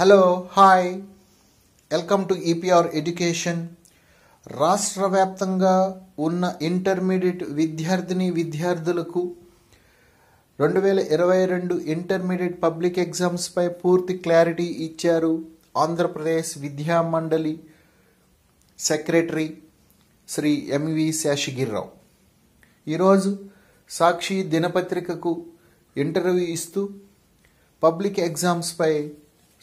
hello hi welcome to EPR education రాష్ట్ర వ్యాప్తంగా ఉన్న ఇంటర్మీడియట్ విద్యార్థిని విద్యార్థులకు రెండు వేల ఇరవై రెండు ఇంటర్మీడియట్ పబ్లిక్ ఎగ్జామ్స్పై పూర్తి క్లారిటీ ఇచ్చారు ఆంధ్రప్రదేశ్ విద్యా మండలి సెక్రటరీ శ్రీ ఎంవి శేషగిరిరావు ఈరోజు సాక్షి దినపత్రికకు ఇంటర్వ్యూ ఇస్తూ పబ్లిక్ ఎగ్జామ్స్పై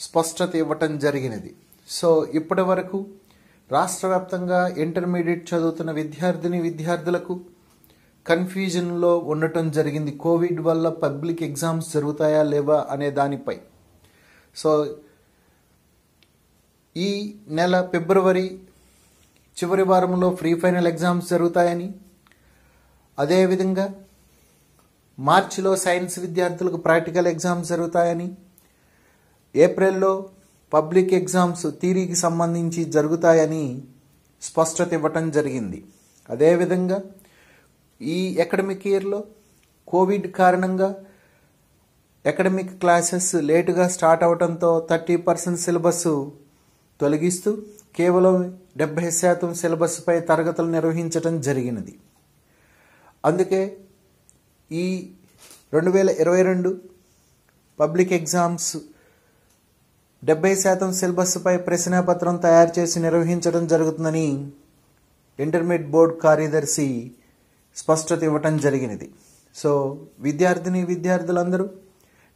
స్పష్టత ఇవ్వటం జరిగినది సో ఇప్పటి వరకు రాష్ట్ర వ్యాప్తంగా ఇంటర్మీడియట్ చదువుతున్న విద్యార్థిని విద్యార్థులకు కన్ఫ్యూజన్లో ఉండటం జరిగింది కోవిడ్ వల్ల పబ్లిక్ ఎగ్జామ్స్ జరుగుతాయా లేవా అనే దానిపై సో ఈ నెల ఫిబ్రవరి చివరి వారంలో ఫ్రీ ఫైనల్ ఎగ్జామ్స్ జరుగుతాయని అదేవిధంగా మార్చిలో సైన్స్ విద్యార్థులకు ప్రాక్టికల్ ఎగ్జామ్స్ జరుగుతాయని ఏప్రిల్లో పబ్లిక్ ఎగ్జామ్స్ థీరీకి సంబంధించి జరుగుతాయని స్పష్టత ఇవ్వటం జరిగింది అదేవిధంగా ఈ అకాడమిక్ ఇయర్లో కోవిడ్ కారణంగా అకాడమిక్ క్లాసెస్ లేటుగా స్టార్ట్ అవడంతో థర్టీ పర్సెంట్ సిలబస్ తొలగిస్తూ కేవలం డెబ్బై శాతం సిలబస్పై తరగతులు నిర్వహించడం జరిగినది అందుకే ఈ రెండు వేల ఇరవై రెండు పబ్లిక్ ఎగ్జామ్స్ డెబ్బై శాతం సిలబస్పై ప్రశ్నాపత్రం తయారు చేసి నిర్వహించడం జరుగుతుందని ఇంటర్మీడియట్ బోర్డు కార్యదర్శి స్పష్టత ఇవ్వటం జరిగినది సో విద్యార్థిని విద్యార్థులందరూ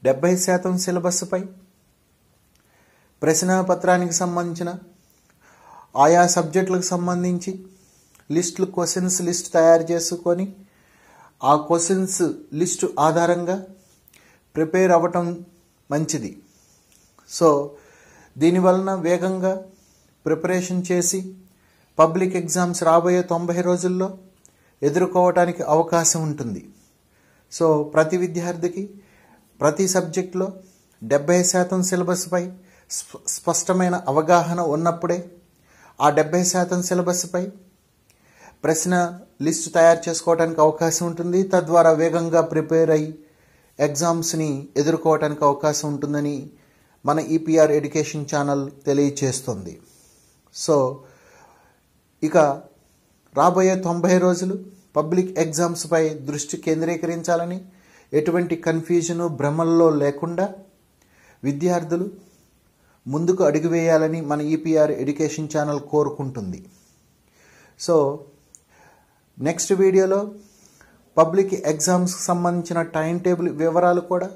డెబ్బై శాతం సిలబస్పై ప్రశ్నాపత్రానికి సంబంధించిన ఆయా సబ్జెక్టులకు సంబంధించి లిస్టులు క్వశ్చన్స్ లిస్ట్ తయారు చేసుకొని ఆ క్వశ్చన్స్ లిస్టు ఆధారంగా ప్రిపేర్ అవ్వటం మంచిది సో దీనివలన వేగంగా ప్రిపరేషన్ చేసి పబ్లిక్ ఎగ్జామ్స్ రాబోయే తొంభై రోజుల్లో ఎదుర్కోవటానికి అవకాశం ఉంటుంది సో ప్రతి విద్యార్థికి ప్రతి సబ్జెక్టులో డెబ్బై శాతం సిలబస్పై స్పష్టమైన అవగాహన ఉన్నప్పుడే ఆ డెబ్బై శాతం సిలబస్పై ప్రశ్న లిస్టు తయారు చేసుకోవడానికి అవకాశం ఉంటుంది తద్వారా వేగంగా ప్రిపేర్ అయ్యి ఎగ్జామ్స్ని ఎదుర్కోవటానికి అవకాశం ఉంటుందని మన ఈపీఆర్ ఎడ్యుకేషన్ ఛానల్ తెలియచేస్తుంది సో ఇక రాబోయే తొంభై రోజులు పబ్లిక్ ఎగ్జామ్స్పై దృష్టి కేంద్రీకరించాలని ఎటువంటి కన్ఫ్యూజను భ్రమల్లో లేకుండా విద్యార్థులు ముందుకు అడుగువేయాలని మన ఈపీఆర్ ఎడ్యుకేషన్ ఛానల్ కోరుకుంటుంది సో నెక్స్ట్ వీడియోలో పబ్లిక్ ఎగ్జామ్స్కి సంబంధించిన టైం టేబుల్ వివరాలు కూడా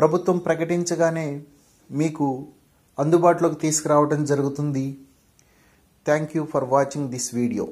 ప్రభుత్వం ప్రకటించగానే మీకు అందుబాటులోకి తీసుకురావడం జరుగుతుంది thank you for watching this video